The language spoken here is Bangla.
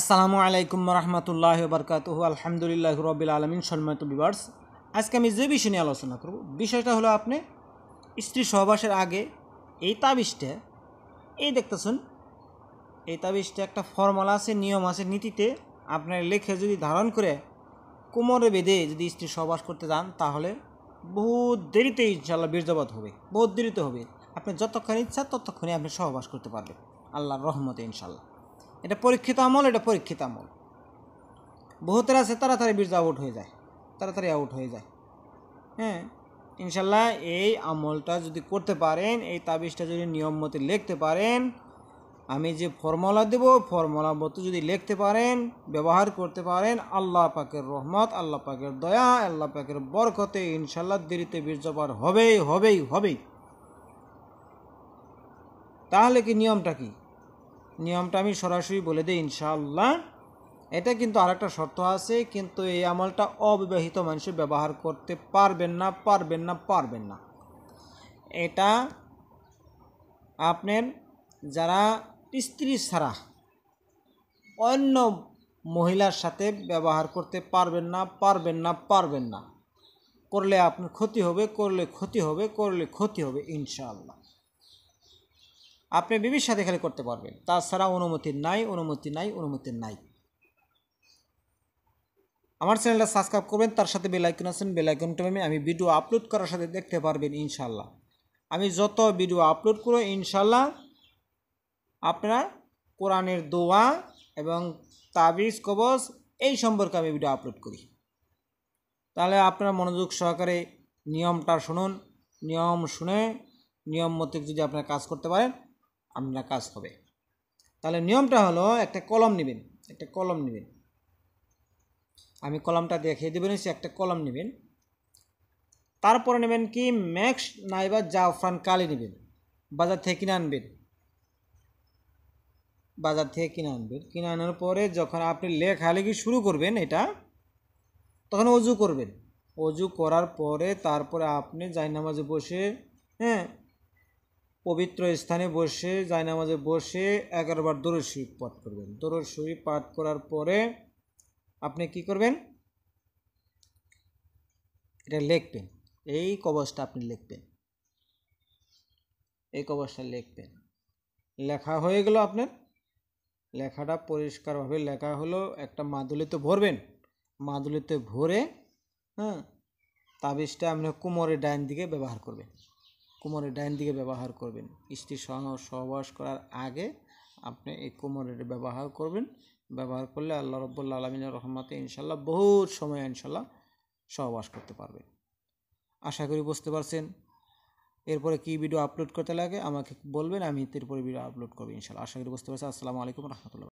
আসসালামু আলাইকুম রহমতুল্লাহ বরকাত আলহামদুলিল্লাহ রবিল আলমিন সম্মানিত বিবার্স আজকে আমি যে বিষয় নিয়ে আলোচনা করব বিষয়টা হলো আপনি স্ত্রী সহবাসের আগে এই তাবিজটা এই দেখতেছেন এই তাবিজটা একটা ফর্মালা আছে নিয়ম আছে নীতিতে আপনার লেখে যদি ধারণ করে কোমরে বেঁধে যদি স্ত্রী সহবাস করতে যান তাহলে বহু দেরিতে ইনশাল্লাহ বীর্যবাদ হবে বহু দেরিতে হবে আপনি যতক্ষণ ইচ্ছা ততক্ষণে আপনি সহবাস করতে পারবেন আল্লাহর রহমতে ইনশাল্লাহ এটা পরীক্ষিত আমল এটা পরীক্ষিত আমল বহুতের আছে তাড়াতাড়ি বীর্য আউট হয়ে যায় তাড়াতাড়ি আউট হয়ে যায় হ্যাঁ ইনশাল্লাহ এই আমলটা যদি করতে পারেন এই তাবিজটা যদি নিয়ম মতো লিখতে পারেন আমি যে ফর্মুলা দেব ফর্মুলা মতো যদি লিখতে পারেন ব্যবহার করতে পারেন আল্লাহ পাকের রহমত আল্লাহ পাকের দয়া আল্লাহ পাকের বরকতে ইনশাল্লাহ দেরিতে বীর্যপাত হবেই হবেই হবেই তাহলে কি নিয়মটা কী নিয়মটা আমি সরাসরি বলে দিই ইনশাআল্লাহ এটা কিন্তু আরেকটা শর্ত আছে কিন্তু এই আমলটা অবিবাহিত মানুষে ব্যবহার করতে পারবেন না পারবেন না পারবেন না এটা আপনার যারা স্ত্রী ছাড়া অন্য মহিলার সাথে ব্যবহার করতে পারবেন না পারবেন না পারবেন না করলে আপনার ক্ষতি হবে করলে ক্ষতি হবে করলে ক্ষতি হবে ইনশাআল্লাহ আপনি বিবির সাথে খালি করতে পারবেন তাছাড়া অনুমতি নাই অনুমতি নাই অনুমতি নাই আমার চ্যানেলটা সাবস্ক্রাইব করবেন তার সাথে বেলাইকন আছেন বেলাইকনটা আমি ভিডিও আপলোড করার সাথে দেখতে পারবেন ইনশাল্লাহ আমি যত ভিডিও আপলোড করব ইনশাল্লাহ আপনার কোরআনের দোয়া এবং তাবিজ কবজ এই সম্পর্কে আমি ভিডিও আপলোড করি তাহলে আপনারা মনোযোগ সহকারে নিয়মটা শুনুন নিয়ম শুনে নিয়ম মতে যদি আপনারা কাজ করতে পারেন আপনার কাজ হবে তাহলে নিয়মটা হলো একটা কলম নেবেন একটা কলম নেবেন আমি কলমটা দেখিয়ে দেবেন একটা কলম নেবেন তারপরে নেবেন কি ম্যাক্স নাইবা জাফরান কালি নেবেন বাজার থেকে কিনে আনবেন বাজার থেকে কিনে আনবেন কিনে আনার পরে যখন আপনি লেখালেখি শুরু করবেন এটা তখন অজু করবেন অজু করার পরে তারপরে আপনি জায়নামাজে বসে হ্যাঁ পবিত্র স্থানে বসে জায়নামাজে বসে এগারোবার দরুদ শরীফ পাঠ করবেন দরুদ শরীফ পাঠ করার পরে আপনি কি করবেন এটা লিখবেন এই কবচটা আপনি লিখবেন এই কবচটা লিখবেন লেখা হয়ে গেল আপনার লেখাটা পরিষ্কারভাবে লেখা হলো একটা মাদুলিতে ভরবেন মাদুলিতে ভরে হ্যাঁ তাবিজটা আপনি কোমরের ডাইন দিকে ব্যবহার করবেন কোমরের ডাইন দিকে ব্যবহার করবেন স্ত্রীর সহ সহবাস করার আগে আপনি এই কোমরের ব্যবহার করবেন ব্যবহার করলে আল্লাহ রব্লা আলমিনের রহমতে ইনশাল্লাহ বহু সময় ইনশাল্লাহ সহবাস করতে পারবেন আশা করি বুঝতে পারছেন এরপরে কি ভিডিও আপলোড করতে লাগে আমাকে বলবেন আমি এরপরে ভিডিও আপলোড করবো ইনশাল্লাহ আশা করি বুঝতে পারছি আসসালামু আলাইকুম রহমতুল্লাহ